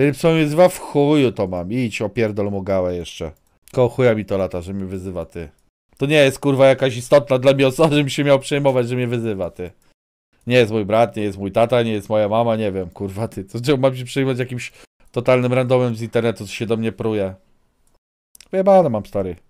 Rybson wyzywa, w chuju to mam. Idź, opierdol mu gałę jeszcze. kochuj mi to lata, że mnie wyzywa, ty. To nie jest, kurwa, jakaś istotna dla mnie osoba, żebym się miał przejmować, że mnie wyzywa, ty. Nie jest mój brat, nie jest mój tata, nie jest moja mama, nie wiem, kurwa, ty. To czemu mam się przejmować jakimś totalnym randomem z internetu, co się do mnie pruje? Wyjebane mam, stary.